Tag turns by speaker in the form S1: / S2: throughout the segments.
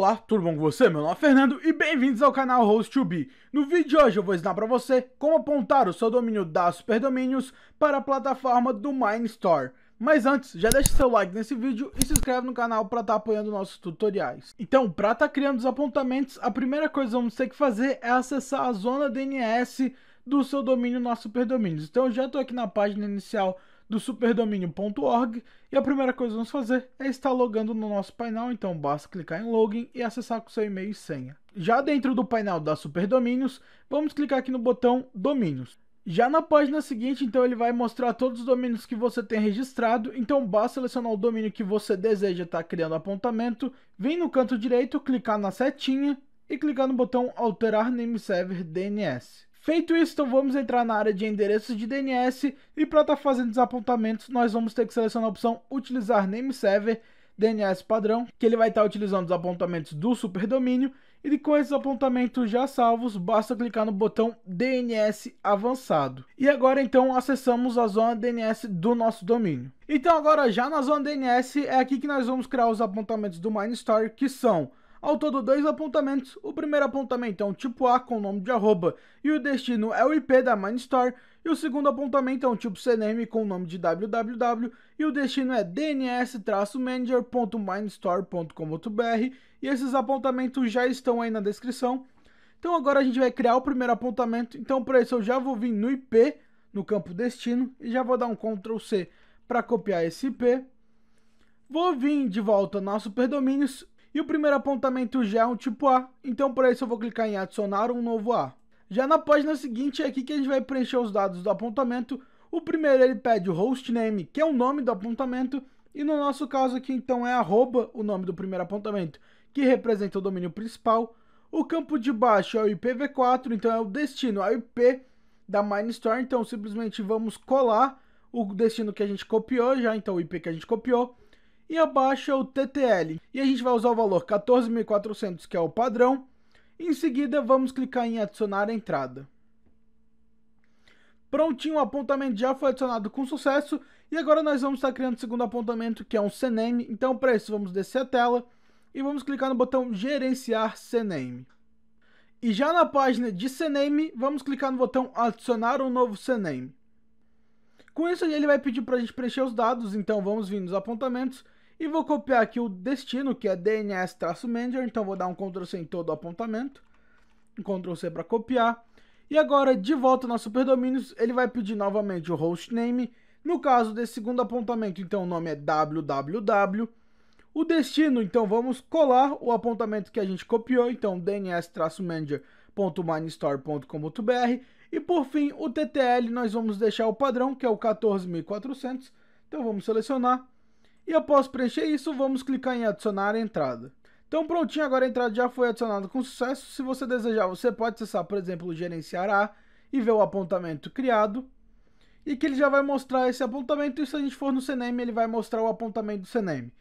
S1: Olá, tudo bom com você? Meu nome é Fernando e bem-vindos ao canal Host2B. No vídeo de hoje eu vou ensinar para você como apontar o seu domínio da Superdomínios para a plataforma do Minestore. Mas antes, já deixa seu like nesse vídeo e se inscreve no canal para estar tá apoiando nossos tutoriais. Então, para estar tá criando os apontamentos, a primeira coisa que vamos ter que fazer é acessar a zona DNS do seu domínio na superdomínios. Então eu já estou aqui na página inicial do superdomínio.org e a primeira coisa que vamos fazer é estar logando no nosso painel, então basta clicar em login e acessar com seu e-mail e senha. Já dentro do painel da Superdomínios, vamos clicar aqui no botão Domínios. Já na página seguinte, então ele vai mostrar todos os domínios que você tem registrado, então basta selecionar o domínio que você deseja estar criando apontamento, vem no canto direito, clicar na setinha e clicar no botão Alterar Name Server DNS. Feito isso, então vamos entrar na área de endereços de DNS e para estar tá fazendo os apontamentos, nós vamos ter que selecionar a opção utilizar name server DNS padrão, que ele vai estar tá utilizando os apontamentos do superdomínio e com esses apontamentos já salvos, basta clicar no botão DNS avançado. E agora então acessamos a zona DNS do nosso domínio. Então agora já na zona DNS é aqui que nós vamos criar os apontamentos do MineStar, que são ao todo, dois apontamentos. O primeiro apontamento é um tipo A com o nome de arroba e o destino é o IP da MindStore E o segundo apontamento é um tipo CNAME com o nome de www e o destino é dns-manager.minestore.com.br e esses apontamentos já estão aí na descrição. Então agora a gente vai criar o primeiro apontamento. Então para isso eu já vou vir no IP, no campo destino, e já vou dar um Ctrl C para copiar esse IP. Vou vir de volta no nosso Perdomínios e o primeiro apontamento já é um tipo A, então para isso eu vou clicar em adicionar um novo A. Já na página seguinte é aqui que a gente vai preencher os dados do apontamento. O primeiro ele pede o hostname, que é o nome do apontamento, e no nosso caso aqui então é arroba, o nome do primeiro apontamento, que representa o domínio principal. O campo de baixo é o IPv4, então é o destino, a o IP da Minestore, então simplesmente vamos colar o destino que a gente copiou já, então o IP que a gente copiou e abaixo é o TTL. E a gente vai usar o valor 14.400, que é o padrão. Em seguida, vamos clicar em adicionar a entrada. Prontinho, o apontamento já foi adicionado com sucesso. E agora nós vamos estar criando o segundo apontamento, que é um CNAME. Então, para isso, vamos descer a tela e vamos clicar no botão Gerenciar CNAME. E já na página de CNAME, vamos clicar no botão Adicionar um novo CNAME. Com isso, ele vai pedir para a gente preencher os dados, então vamos vir nos apontamentos e vou copiar aqui o destino, que é DNS-manager, então vou dar um Ctrl+C em todo o apontamento. Um Ctrl+C para copiar. E agora, de volta na Superdomínios, ele vai pedir novamente o hostname. No caso desse segundo apontamento, então o nome é www. O destino, então vamos colar o apontamento que a gente copiou, então dns-manager.minestore.com.br. E por fim, o TTL, nós vamos deixar o padrão, que é o 14400. Então vamos selecionar e após preencher isso, vamos clicar em adicionar entrada. Então prontinho, agora a entrada já foi adicionada com sucesso. Se você desejar, você pode acessar, por exemplo, gerenciar A e ver o apontamento criado. E que ele já vai mostrar esse apontamento e se a gente for no CNAME, ele vai mostrar o apontamento do CNAME.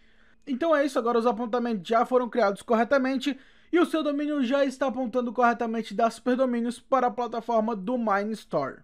S1: Então é isso, agora os apontamentos já foram criados corretamente e o seu domínio já está apontando corretamente das Superdomínios para a plataforma do Minestore.